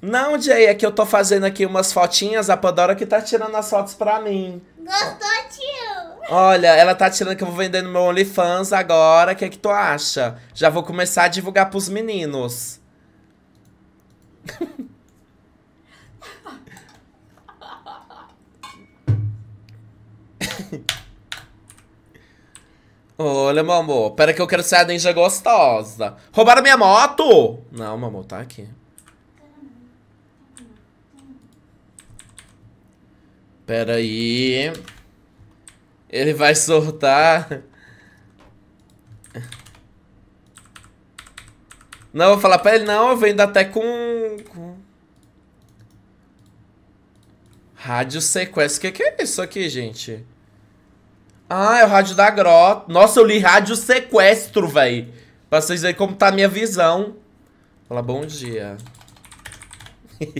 Não, Jay, é que eu tô fazendo aqui umas fotinhas, a Pandora que tá tirando as fotos pra mim. Gostou, tio? Olha, ela tá tirando que eu vou vender no meu OnlyFans agora, o que é que tu acha? Já vou começar a divulgar pros meninos. Olha, meu amor, pera que eu quero ser a ninja gostosa. Roubaram minha moto? Não, meu amor, tá aqui. Pera aí. Ele vai soltar. Não, eu vou falar pra ele, não, eu vendo até com... com... Rádio sequestro. O que, que é isso aqui, gente? Ah, é o rádio da grota. Nossa, eu li rádio sequestro, velho. Pra vocês verem como tá a minha visão. Fala, bom dia.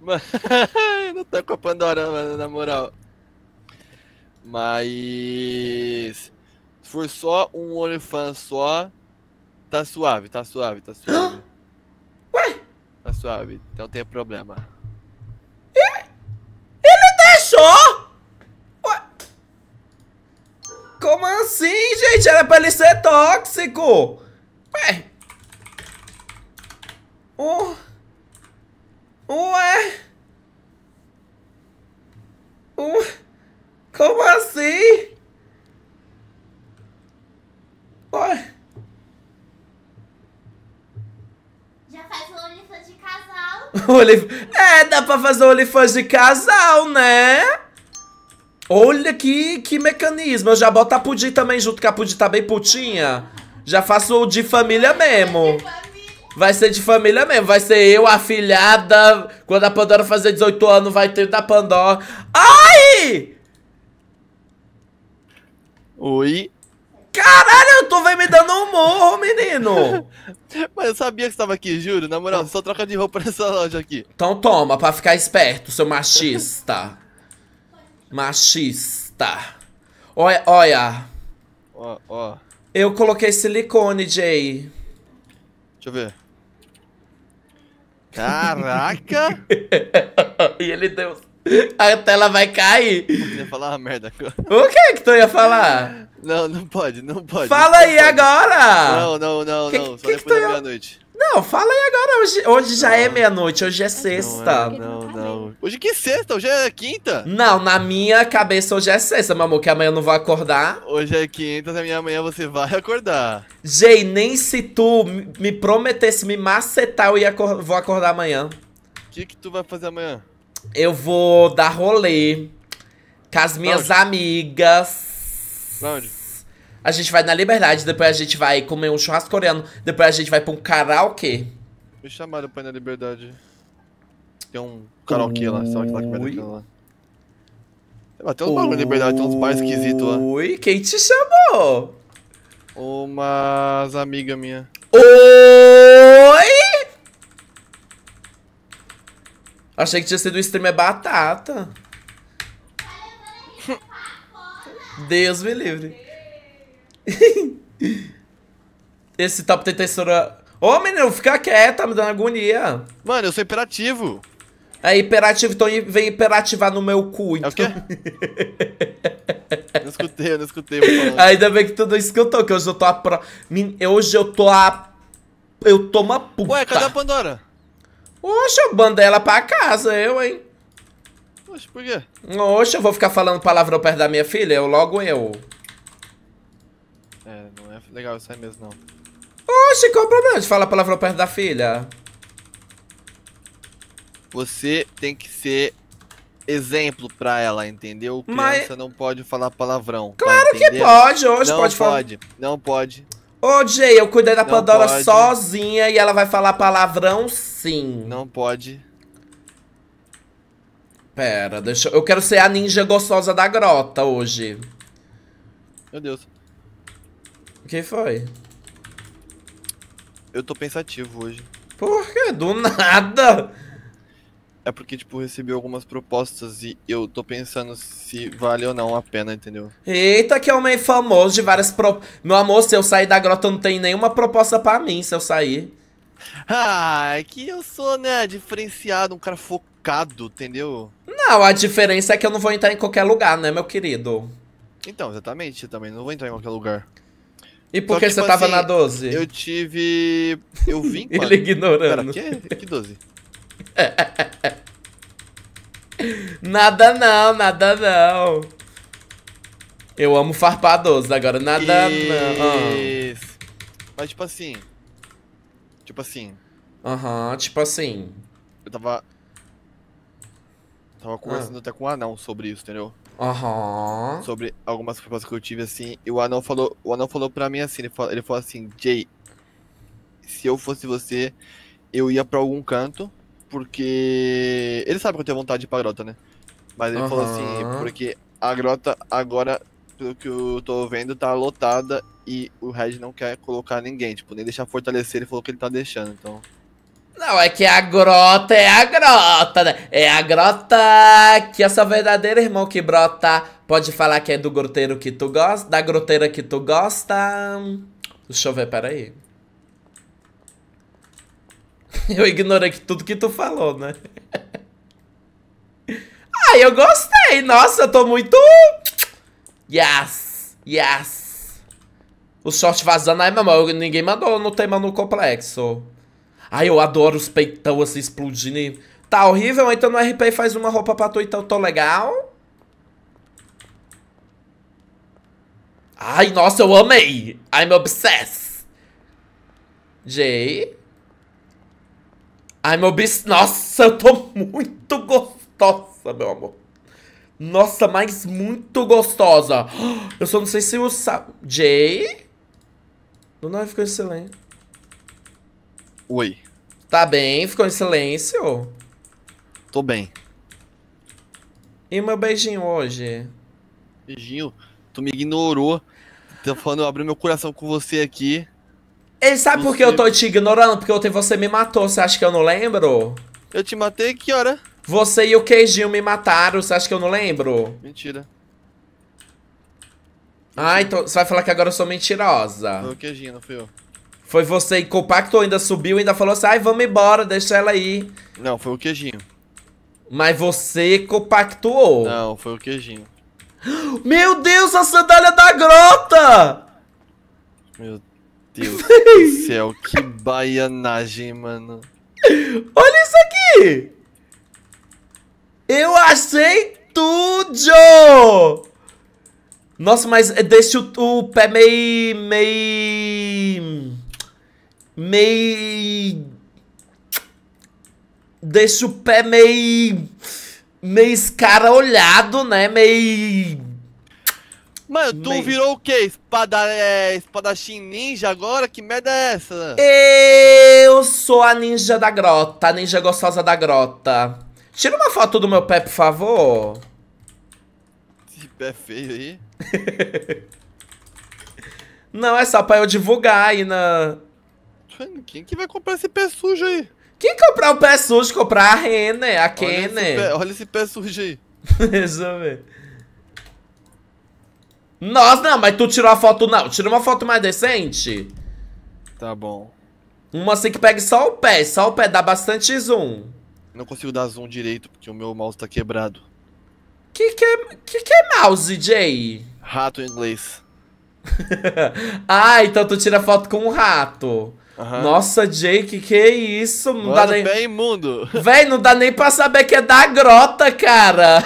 Mas, não tô com a Pandora, mano, na moral. Mas. Se for só um OnlyFans só, tá suave, tá suave, tá suave. Ué? Tá suave, então tem problema. Ele, ele deixou? Ué? Como assim, gente? Era pra ele ser tóxico! Ué? Oh. Olif... É, dá pra fazer OnlyFans de casal, né? Olha que, que mecanismo. Eu já boto a pudim também junto, que a pudim tá bem putinha. Já faço de família mesmo. Vai ser de família mesmo. Vai ser eu, a filhada. Quando a Pandora fazer 18 anos, vai ter da Pandora. Ai! Oi. Caralho, tu vai me dando um morro, menino! Mas eu sabia que você tava aqui, juro. Na moral, só troca de roupa nessa loja aqui. Então toma, pra ficar esperto, seu machista. machista. Olha, olha. Ó, ó. Eu coloquei silicone, Jay. Deixa eu ver. Caraca! ele deu. A tela vai cair. Eu ia falar uma merda agora. O que que tu ia falar? Não, não pode, não pode. Fala não aí pode. agora! Não, não, não, que, não. Só que depois que da meia-noite. Não, fala aí agora. Hoje, hoje já é meia-noite, hoje é, é. sexta. Não, é, não, não. Hoje que sexta? Hoje é quinta? Não, na minha cabeça hoje é sexta, meu amor, que amanhã eu não vou acordar. Hoje é quinta, na minha amanhã você vai acordar. Jay, nem se tu me prometesse me macetar, eu ia, vou acordar amanhã. O que, que tu vai fazer amanhã? Eu vou dar rolê com as minhas Onde? amigas. Onde? A gente vai na Liberdade, depois a gente vai comer um churrasco coreano, depois a gente vai pra um karaokê. Me chamaram pra ir na Liberdade. Tem um karaokê lá, sabe lá que vai tá ter lá. tem uns bagulho na Liberdade, tem uns bares esquisitos lá. Ui, quem te chamou? Umas amigas minhas. Oi! Achei que tinha sido o stream é batata. Deus me livre. Esse top tem textura... Ô, menino, fica quieto, tá me dando agonia. Mano, eu sou imperativo. É imperativo, então vem imperativar no meu cu, então. É o então. quê? não escutei, eu não escutei. Ainda bem que tu não escutou, que hoje eu tô a pro... Hoje eu tô a... Eu tô uma puta. Ué, cadê a Pandora? Oxe, eu bando ela pra casa, eu, hein? Oxe, por quê? Oxe, eu vou ficar falando palavrão perto da minha filha? Eu logo eu. É, não é legal isso aí mesmo, não. Oxe, qual é o problema de falar palavrão perto da filha? Você tem que ser exemplo pra ela, entendeu? Mas... você não pode falar palavrão. Tá claro tá que pode, hoje não pode, pode falar. Não pode, não pode. Ô, Jay, eu cuidei da não Pandora pode. sozinha e ela vai falar palavrão Sim. Não pode. Pera, deixa eu... eu quero ser a ninja gostosa da grota hoje. Meu Deus. O que foi? Eu tô pensativo hoje. Por quê? Do nada? É porque, tipo, recebi algumas propostas e eu tô pensando se vale ou não a pena, entendeu? Eita, que homem famoso de várias propostas. Meu amor, se eu sair da grota não tem nenhuma proposta para mim se eu sair. Ah, é que eu sou, né, diferenciado, um cara focado, entendeu? Não, a diferença é que eu não vou entrar em qualquer lugar, né, meu querido? Então, exatamente, eu também não vou entrar em qualquer lugar. E por que, que você tipo, tava assim, na 12? Eu tive. Eu vim. Ele ignorando. Pera, que, que 12? nada não, nada não. Eu amo farpar 12, agora nada não. Mas tipo assim, Tipo assim. Aham, uhum, tipo assim. Eu tava. Tava conversando ah. até com o anão sobre isso, entendeu? Aham. Uhum. Sobre algumas propostas que eu tive, assim. E o anão falou, o anão falou pra mim assim: ele falou, ele falou assim, Jay, se eu fosse você, eu ia pra algum canto, porque. Ele sabe que eu tenho vontade de ir pra grota, né? Mas ele uhum. falou assim: porque a grota agora, pelo que eu tô vendo, tá lotada e o Red não quer colocar ninguém, tipo, nem deixar fortalecer, ele falou que ele tá deixando, então. Não, é que a grota é a grota, né? É a grota que é seu verdadeiro irmão que brota. Pode falar que é do groteiro que tu gosta, da groteira que tu gosta. Deixa eu ver, peraí. Eu ignorei tudo que tu falou, né? ah, eu gostei! Nossa, eu tô muito... Yes! Yes! O short vazando, ai, meu irmão, ninguém mandou no tema no complexo. Ai, eu adoro os peitão assim explodindo. E... Tá horrível? Então no RP faz uma roupa pra tu, então tô legal. Ai, nossa, eu amei. I'm obsessed. Jay. I'm obsessed. Nossa, eu tô muito gostosa, meu amor. Nossa, mas muito gostosa. Eu só não sei se o... Jay? Do nada ficou em silêncio. Oi. Tá bem? Ficou em silêncio? Tô bem. E meu beijinho hoje? Beijinho? Tu me ignorou. Tô falando, eu abri meu coração com você aqui. Ele sabe você... por que eu tô te ignorando? Porque ontem você me matou, você acha que eu não lembro? Eu te matei que hora? Você e o queijinho me mataram, você acha que eu não lembro? Mentira. Ah, então você vai falar que agora eu sou mentirosa. Foi o queijinho, não fui eu. Foi você e compactou, ainda subiu, ainda falou assim, ai, vamos embora, deixa ela aí. Não, foi o queijinho. Mas você compactuou. Não, foi o queijinho. Meu Deus, a sandália da grota! Meu Deus do céu, que baianagem, mano. Olha isso aqui! Eu achei tudo! Nossa, mas deixa o, o pé meio. meio. meio. deixa o pé meio. meio escarolhado, né? Meio. Mano, tu meio... virou o quê? Espada, é, espadachim ninja agora? Que merda é essa? Eu sou a ninja da grota, a ninja gostosa da grota. Tira uma foto do meu pé, por favor esse pé feio aí? Não, é só pra eu divulgar aí na... Quem que vai comprar esse pé sujo aí? Quem comprar o pé sujo? Comprar a Renner, a Kenner. Olha, olha esse pé sujo aí. Deixa eu ver. Nossa, não, mas tu tirou a foto... Não, tira uma foto mais decente. Tá bom. Uma assim que pegue só o pé, só o pé, dá bastante zoom. Não consigo dar zoom direito, porque o meu mouse tá quebrado. Que que é, que que é mouse, Jay? Rato em inglês. ah, então tu tira foto com um rato. Uhum. Nossa, Jake, que é isso? Não Mano, dá nem... bem mundo. Véi, não dá nem pra saber que é da grota, cara.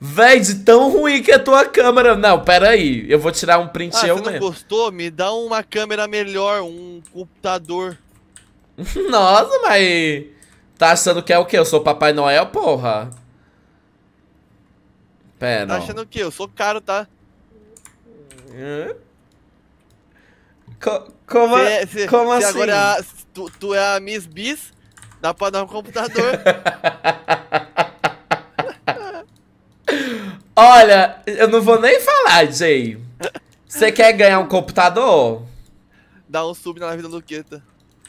Véi, de tão ruim que é a tua câmera. Não, peraí, eu vou tirar um print ah, eu mesmo. Ah, gostou? Me dá uma câmera melhor, um computador. Nossa, mas... Tá achando que é o quê? Eu sou Papai Noel, porra? Pera. Tá achando que eu sou caro, tá? Hã? Co como, cê, é, cê, como cê assim? Agora é a, tu, tu, é a Miss Bis pra dar um Computador. Olha, eu não vou nem falar, Jay. Você quer ganhar um computador? Dá um sub na vida do Luqueta.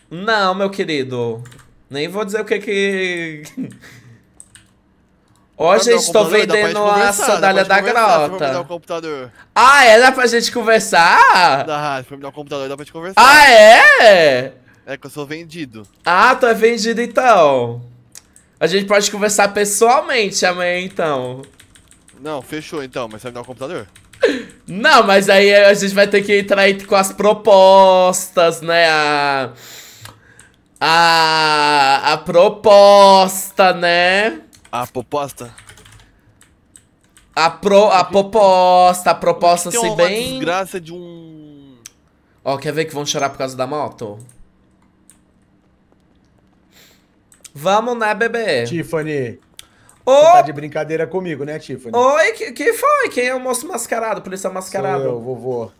Não, meu querido. Nem vou dizer o que que... Hoje ah, não, estou vendendo a sandália da grota. Um ah, é? Dá pra gente conversar? Ah, se me dar um computador, dá pra gente conversar. Ah, é? É que eu sou vendido. Ah, tu é vendido então. A gente pode conversar pessoalmente amanhã então. Não, fechou então, mas você vai me dar um computador? não, mas aí a gente vai ter que entrar com as propostas, né? A, a, a proposta, né? A proposta? A, pro, a proposta, a proposta se bem... desgraça de um... Ó, quer ver que vão chorar por causa da moto? Vamos, né, bebê? Tiffany. Oh! Você tá de brincadeira comigo, né, Tiffany? Oi, quem que foi? Quem é o moço mascarado, polícia mascarado? Sou eu, vovô.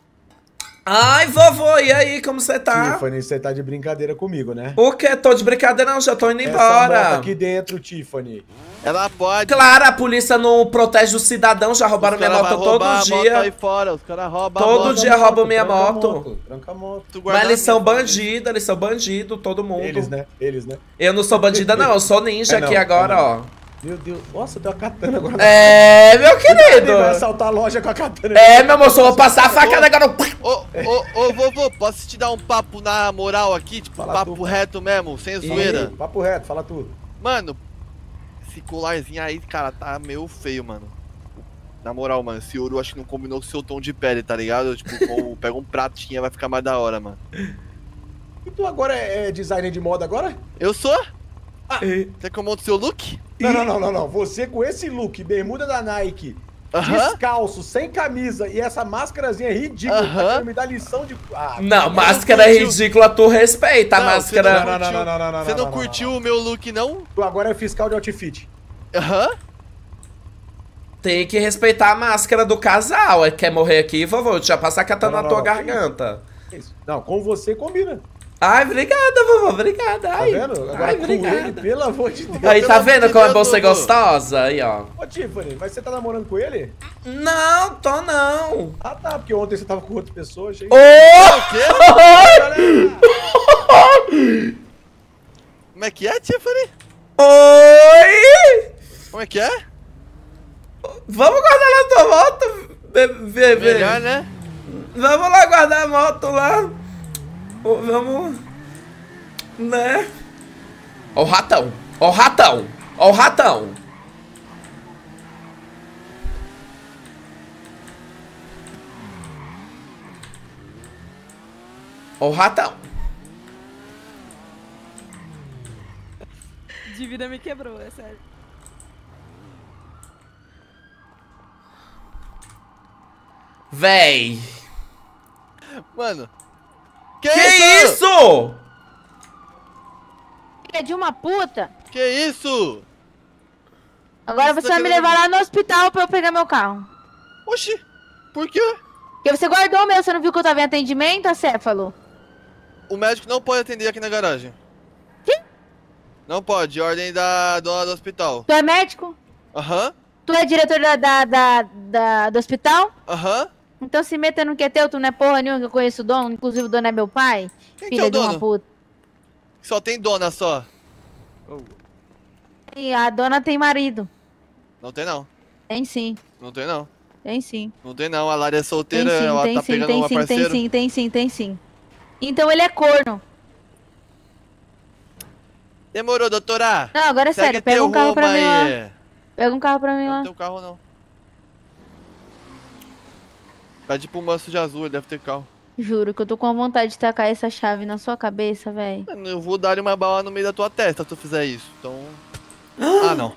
Ai, vovô, e aí, como você tá? Tiffany, você tá de brincadeira comigo, né? O quê? Tô de brincadeira não, já tô indo Essa embora. aqui dentro, Tiffany. Ela pode. Claro, a polícia não protege o cidadão, já roubaram minha moto todo dia. Moto aí fora. Os caras roubam Todo moto, dia roubam minha moto. Tranca a moto. Mas eles são bandidos, eles são bandidos, todo mundo. Eles, né? Eles, né? Eu não sou bandida, não, eu sou ninja é, não, aqui é agora, ó. Meu Deus, nossa, tem uma katana agora. É, meu tá querido. Vai assaltar a loja com a katana. É, meu moço, só vou passar a facada agora. Ô, ô, ô, é. vovô, posso te dar um papo na moral aqui? Tipo, fala papo tu, reto mesmo, sem zoeira. E, papo reto, fala tudo. Mano, esse colarzinho aí, cara, tá meio feio, mano. Na moral, mano, esse ouro acho que não combinou com o seu tom de pele, tá ligado? Tipo, pega um pratinho vai ficar mais da hora, mano. E tu agora é, é designer de moda agora? Eu sou? Ah, e... Você comanda o seu look? Não, não, não, não, não. Você com esse look, bermuda da Nike, uh -huh. descalço, sem camisa e essa máscarazinha ridícula, uh -huh. tá me dá lição de. Ah, não, máscara não ridícula, tu respeita a não, máscara. Não, não, não, não, não, não, Você não, curtiu o meu look, não? Tu agora é fiscal de outfit. Aham. Uh -huh. Tem que respeitar a máscara do casal. É, quer morrer aqui, vovô? Deixa eu passar a catana na tua garganta. Isso. Não, com você combina. Ai, obrigada, vovó, obrigada. Tá ai, vendo? Agora ai, obrigada. Ele, pelo amor de Deus. Aí, tá vendo como é bom ser gostosa? Aí, ó. Ô, Tiffany, mas você tá namorando com ele? Não, tô não. Ah, tá, porque ontem você tava com outra pessoa, achei. Ô! Oh! como é que é, Tiffany? Oi! Como é que é? Vamos guardar a tua moto, bebê. Melhor, né? Vamos lá guardar a moto lá. Vamos. Né? Ó o ratão. Ó o ratão. Ó o ratão. Ó o ratão. de vida me quebrou, é sério. Véi. Mano, que, que isso? isso? Filha é de uma puta. Que isso? Agora você, você tá vai me levar lá no hospital pra eu pegar meu carro. Oxi, por quê? Porque você guardou o meu, você não viu que eu tava em atendimento, acéfalo? O médico não pode atender aqui na garagem. Sim? Não pode, ordem da dona do hospital. Tu é médico? Aham. Uhum. Tu é diretor da, da, da, da do hospital? Aham. Uhum. Então se meta no que é teu, tu não é porra nenhuma, que eu conheço o dono, inclusive o dono é meu pai. Quem que é de dono? uma puta. Só tem dona só. Oh. E a dona tem marido. Não tem não. Tem sim. Não tem não. Tem sim. Não tem não, a Lara é solteira, tem, sim, ela tem, tá sim, pegando tem, uma sim, parceira. Tem sim, tem sim, tem sim. Então ele é corno. Demorou, doutora. Não, agora é sério, pega um carro pra mim lá. Pega um carro pra mim lá. Não tem um carro não. Tá tipo um manso de azul, ele deve ter carro. Juro que eu tô com a vontade de tacar essa chave na sua cabeça, velho. Eu vou dar uma bala no meio da tua testa se tu fizer isso, então... ah, não.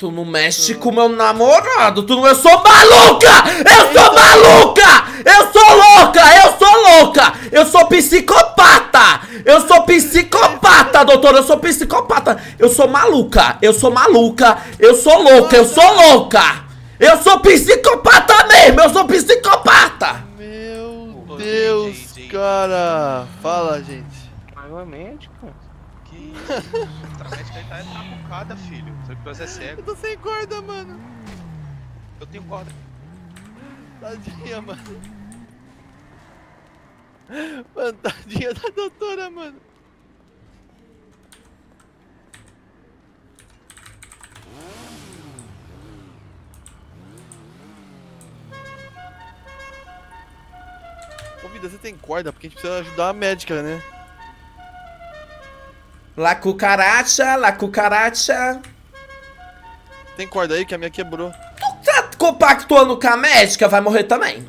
Tu não mexe com meu namorado, tu não... Eu sou maluca! Eu sou maluca! Eu sou louca! Eu sou louca! Eu sou psicopata! Eu sou psicopata, doutor. Eu sou psicopata! Eu sou maluca! Eu sou maluca! Eu sou louca! Eu sou louca! Eu sou psicopata mesmo, eu sou psicopata! Meu Deus, cara! Fala, gente. Mas é médico? Que isso? médica aí tá filho. Só que é cego. Eu tô sem corda, mano. Eu tenho corda. Tadinha, mano. Mano, tadinha da doutora, mano. Ô vida, você tem corda? Porque a gente precisa ajudar a médica, né? La cucaracha, la cucaracha. Tem corda aí que a minha quebrou. Tu tá compactuando com a médica, vai morrer também.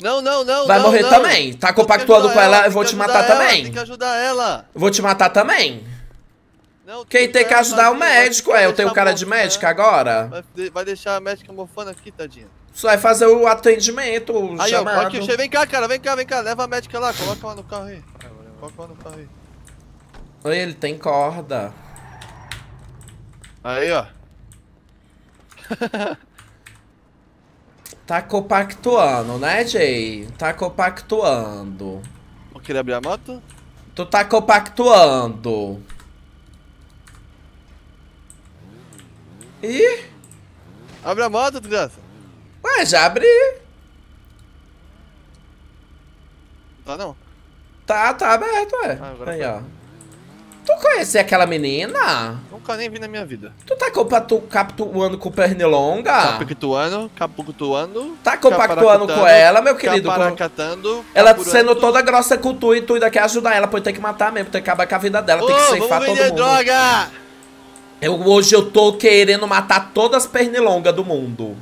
Não, não, não. Vai não, morrer não. também. Tá compactuando com ela, eu vou te matar ela, também. Tem que ajudar ela. vou te matar também. Quem tem que ajudar é o médico, é. Eu tenho cara de médica agora? Vai deixar a médica mofando aqui, tadinha. Você vai fazer o atendimento, o aí, chamado. Ó, aqui, vem cá, cara, vem cá, vem cá. Leva a médica lá, coloca ela no carro aí. Coloca ela no carro aí. ele tem corda. Aí, ó. tá compactuando, né, Jay? Tá compactuando. Eu queria abrir a moto? Tu tá compactuando. Ih! Abre a moto, desgraça. Ué, já abri. Tá não. Tá, tá aberto, ué. Ah, Aí, foi. ó. Tu conhecia aquela menina? Nunca nem vi na minha vida. Tu tá compactu captuando com pernilonga? Capactuando, capactuando. Tá compactuando com ela, meu querido? Caparacatando. Ela sendo toda grossa com tu e tu ainda quer ajudar ela, pois tem que matar mesmo, tem que acabar com a vida dela, tem que ceifar todo mundo. droga! Eu, hoje eu tô querendo matar todas as pernilongas do mundo.